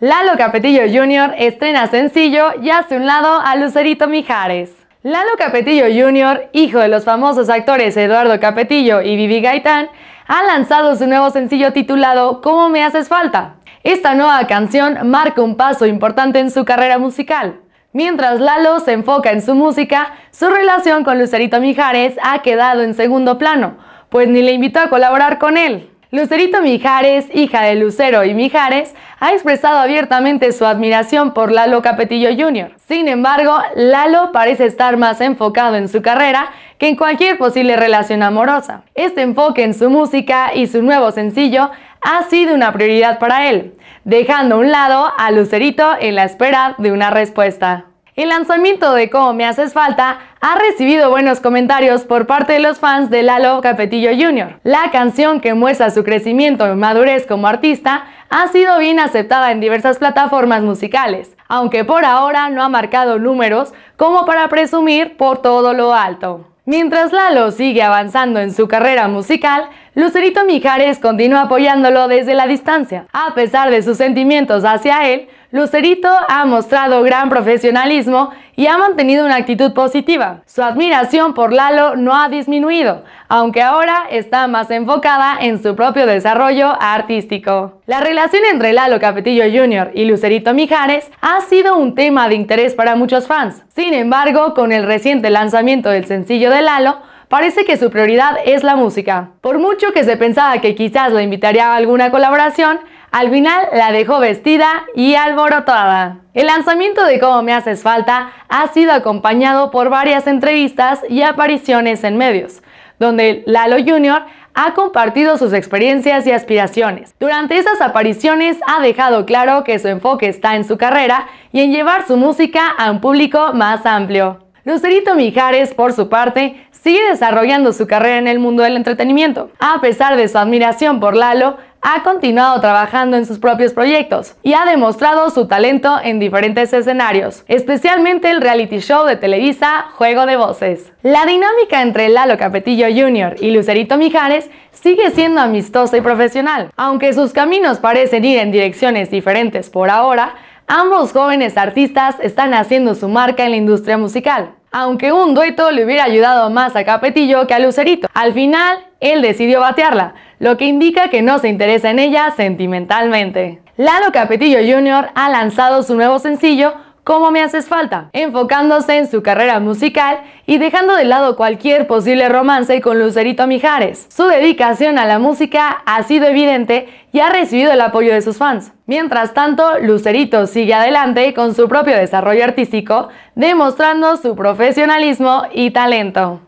Lalo Capetillo Jr. estrena sencillo y hace un lado a Lucerito Mijares. Lalo Capetillo Jr., hijo de los famosos actores Eduardo Capetillo y Vivi Gaitán, ha lanzado su nuevo sencillo titulado ¿Cómo me haces falta? Esta nueva canción marca un paso importante en su carrera musical. Mientras Lalo se enfoca en su música, su relación con Lucerito Mijares ha quedado en segundo plano, pues ni le invitó a colaborar con él. Lucerito Mijares, hija de Lucero y Mijares, ha expresado abiertamente su admiración por Lalo Capetillo Jr. Sin embargo, Lalo parece estar más enfocado en su carrera que en cualquier posible relación amorosa. Este enfoque en su música y su nuevo sencillo ha sido una prioridad para él, dejando a un lado a Lucerito en la espera de una respuesta. El lanzamiento de Cómo me haces falta ha recibido buenos comentarios por parte de los fans de Lalo Capetillo Jr. La canción que muestra su crecimiento y madurez como artista ha sido bien aceptada en diversas plataformas musicales, aunque por ahora no ha marcado números como para presumir por todo lo alto. Mientras Lalo sigue avanzando en su carrera musical, Lucerito Mijares continúa apoyándolo desde la distancia. A pesar de sus sentimientos hacia él, Lucerito ha mostrado gran profesionalismo y ha mantenido una actitud positiva. Su admiración por Lalo no ha disminuido, aunque ahora está más enfocada en su propio desarrollo artístico. La relación entre Lalo Capetillo Jr. y Lucerito Mijares ha sido un tema de interés para muchos fans. Sin embargo, con el reciente lanzamiento del sencillo de Lalo, parece que su prioridad es la música. Por mucho que se pensaba que quizás la invitaría a alguna colaboración, al final la dejó vestida y alborotada. El lanzamiento de Cómo me haces falta ha sido acompañado por varias entrevistas y apariciones en medios, donde Lalo Jr. ha compartido sus experiencias y aspiraciones. Durante esas apariciones ha dejado claro que su enfoque está en su carrera y en llevar su música a un público más amplio. Lucerito Mijares, por su parte, sigue desarrollando su carrera en el mundo del entretenimiento. A pesar de su admiración por Lalo, ha continuado trabajando en sus propios proyectos y ha demostrado su talento en diferentes escenarios, especialmente el reality show de Televisa Juego de Voces. La dinámica entre Lalo Capetillo Jr. y Lucerito Mijares sigue siendo amistosa y profesional. Aunque sus caminos parecen ir en direcciones diferentes por ahora, ambos jóvenes artistas están haciendo su marca en la industria musical aunque un dueto le hubiera ayudado más a Capetillo que a Lucerito. Al final, él decidió batearla, lo que indica que no se interesa en ella sentimentalmente. Lalo Capetillo Jr. ha lanzado su nuevo sencillo ¿Cómo me haces falta? enfocándose en su carrera musical y dejando de lado cualquier posible romance con Lucerito Mijares. Su dedicación a la música ha sido evidente y ha recibido el apoyo de sus fans. Mientras tanto, Lucerito sigue adelante con su propio desarrollo artístico, demostrando su profesionalismo y talento.